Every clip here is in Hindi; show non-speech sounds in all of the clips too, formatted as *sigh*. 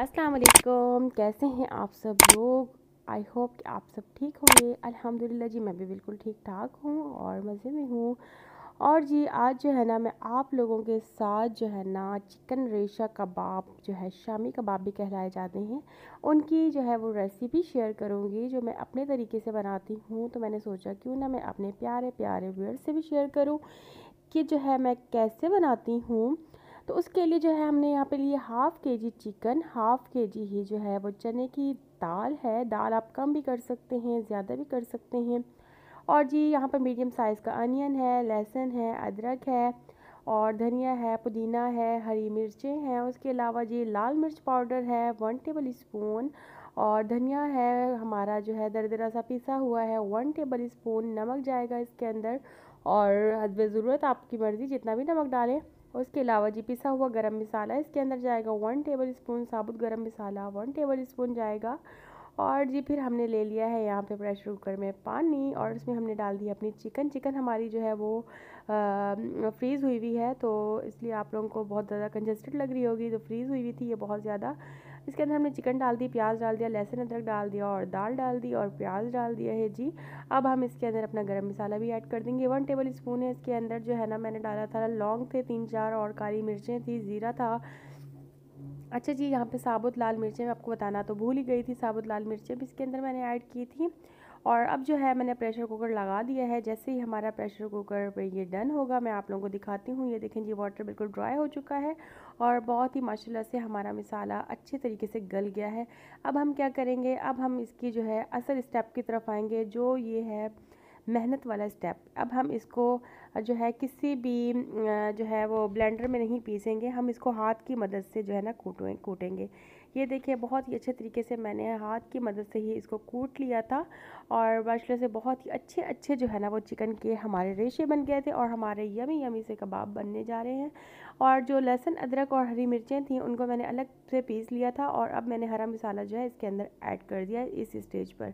अस्सलाम वालेकुम कैसे हैं आप सब लोग आई होप कि आप सब ठीक होंगे अल्हम्दुलिल्लाह जी मैं भी बिल्कुल ठीक ठाक हूँ और मज़े में हूँ और जी आज जो है ना मैं आप लोगों के साथ जो है ना चिकन रेशा कबाब जो है शामी कबाब भी कहलाए जाते हैं उनकी जो है वो रेसिपी शेयर करूँगी जो मैं अपने तरीके से बनाती हूँ तो मैंने सोचा क्यों ना मैं अपने प्यारे प्यारे व्यूअर्स से भी शेयर करूँ कि जो है मैं कैसे बनाती हूँ तो उसके लिए जो है हमने यहाँ पे लिए हाफ़ के जी चिकन हाफ़ के जी ही जो है वो चने की दाल है दाल आप कम भी कर सकते हैं ज़्यादा भी कर सकते हैं और जी यहाँ पर मीडियम साइज़ का अनियन है लहसुन है अदरक है और धनिया है पुदीना है हरी मिर्चें हैं उसके अलावा जी लाल मिर्च पाउडर है वन टेबल स्पून और धनिया है हमारा जो है दरदरा सा पिसा हुआ है वन टेबल स्पून नमक जाएगा इसके अंदर और हजब ज़रूरत आपकी मर्ज़ी जितना भी नमक डालें और इसके अलावा जी पिसा हुआ गरम मसाला इसके अंदर जाएगा वन टेबल स्पून साबुत गरम मसाला वन टेबल स्पून जाएगा और जी फिर हमने ले लिया है यहाँ पे प्रेशर कुकर में पानी और इसमें हमने डाल दिया अपनी चिकन चिकन हमारी जो है वो फ्रीज़ हुई हुई है तो इसलिए आप लोगों को बहुत ज़्यादा कंजस्टेड लग रही होगी जो तो फ्रीज़ हुई हुई थी ये बहुत ज़्यादा इसके अंदर हमने चिकन डाल दी प्याज डाल दिया लहसुन अदरक डाल दिया और दाल डाल दी और प्याज डाल दिया है जी अब हम इसके अंदर अपना गर्म मसाला भी ऐड कर देंगे वन टेबल स्पून है इसके अंदर जो है ना मैंने डाला था लौंग थे तीन चार और काली मिर्चें थी ज़ीरा था अच्छा जी यहाँ पे साबुत लाल मिर्चें मैं आपको बताना तो भूल ही गई थी साबुत लाल मिर्चें भी इसके अंदर मैंने ऐड की थी और अब जो है मैंने प्रेशर कुकर लगा दिया है जैसे ही हमारा प्रेशर कुकर पे ये डन होगा मैं आप लोगों को दिखाती हूँ ये देखें जी वाटर बिल्कुल ड्राई हो चुका है और बहुत ही माशाल्लाह से हमारा मसाला अच्छे तरीके से गल गया है अब हम क्या करेंगे अब हम इसकी जो है असल स्टेप की तरफ आएंगे जो ये है मेहनत वाला स्टेप अब हम इसको जो है किसी भी जो है वो ब्लेंडर में नहीं पीसेंगे हम इसको हाथ की मदद से जो है ना कूटें कूटेंगे ये देखिए बहुत ही अच्छे तरीके से मैंने हाथ की मदद से ही इसको कूट लिया था और बाशले से बहुत ही अच्छे अच्छे जो है ना वो चिकन के हमारे रेशे बन गए थे और हमारे यमी यमी से कबाब बनने जा रहे हैं और जो लहसुन अदरक और हरी मिर्चें थी उनको मैंने अलग से पीस लिया था और अब मैंने हरा मसाला जो है इसके अंदर ऐड कर दिया इस स्टेज पर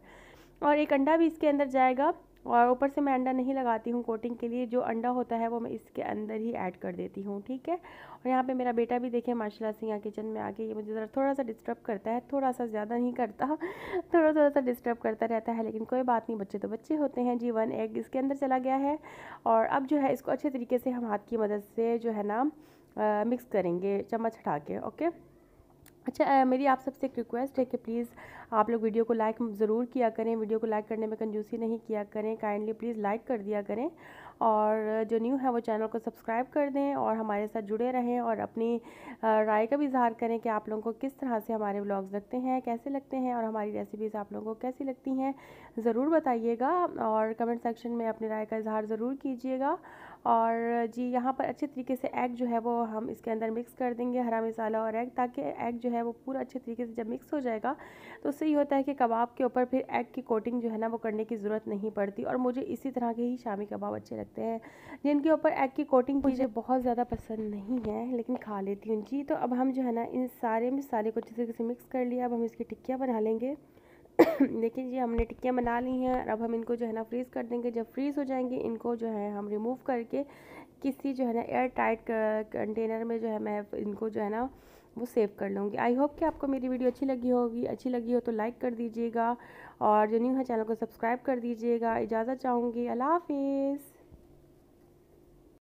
और एक अंडा भी इसके अंदर जाएगा और ऊपर से मैं अंडा नहीं लगाती हूँ कोटिंग के लिए जो अंडा होता है वो मैं इसके अंदर ही ऐड कर देती हूँ ठीक है और यहाँ पे मेरा बेटा भी देखे माशाल्लाह से यहाँ किचन में आके ये मुझे ज़रा थोड़ा सा डिस्टर्ब करता है थोड़ा सा ज़्यादा नहीं करता थोड़ा थोड़ा सा डिस्टर्ब करता रहता है लेकिन कोई बात नहीं बच्चे तो बच्चे होते हैं जी वन एग इसके अंदर चला गया है और अब जो है इसको अच्छे तरीके से हम हाथ की मदद से जो है ना मिक्स करेंगे चम्मच हटा के ओके अच्छा मेरी आप सबसे एक रिक्वेस्ट है कि प्लीज़ आप लोग वीडियो को लाइक ज़रूर किया करें वीडियो को लाइक करने में कंजूसी नहीं किया करें काइंडली प्लीज़ लाइक कर दिया करें और जो न्यू है वो चैनल को सब्सक्राइब कर दें और हमारे साथ जुड़े रहें और अपनी राय का भी इजहार करें कि आप लोगों को किस तरह से हमारे ब्लॉग्स लगते हैं कैसे लगते हैं और हमारी रेसिपीज़ आप लोगों को कैसी लगती हैं ज़रूर बताइएगा और कमेंट सेक्शन में अपनी राय का इजहार ज़रूर कीजिएगा और जी यहाँ पर अच्छे तरीके से एग जो है वो हम इसके अंदर मिक्स कर देंगे हरा मसाला और एग ताकि एग जो है वो पूरा अच्छे तरीके से जब मिक्स हो जाएगा तो उससे ये होता है कि कबाब के ऊपर फिर एग की कोटिंग जो है ना वो करने की ज़रूरत नहीं पड़ती और मुझे इसी तरह के ही शामी कबाब अच्छे लगते सकते हैं जिनके ऊपर एग की कोटिंग मुझे बहुत ज़्यादा पसंद नहीं है लेकिन खा लेती हूँ जी तो अब हम जो है ना इन सारे सारे को अच्छे से मिक्स कर लिया अब हम इसकी टिक्कियाँ बना लेंगे *coughs* देखिए जी हमने टिक्कियाँ बना ली हैं और अब हम इनको जो है ना फ्रीज़ कर देंगे जब फ्रीज़ हो जाएंगे इनको जो है हम रिमूव करके किसी जो है ना एयर टाइट कंटेनर में जो है मैं इनको जो है ना वो सेव कर लूँगी आई होप कि आपको मेरी वीडियो अच्छी लगी होगी अच्छी लगी हो तो लाइक कर दीजिएगा और जो न्यू है चैनल को सब्सक्राइब कर दीजिएगा इजाज़त चाहूँगी अल्लाह हाफिज़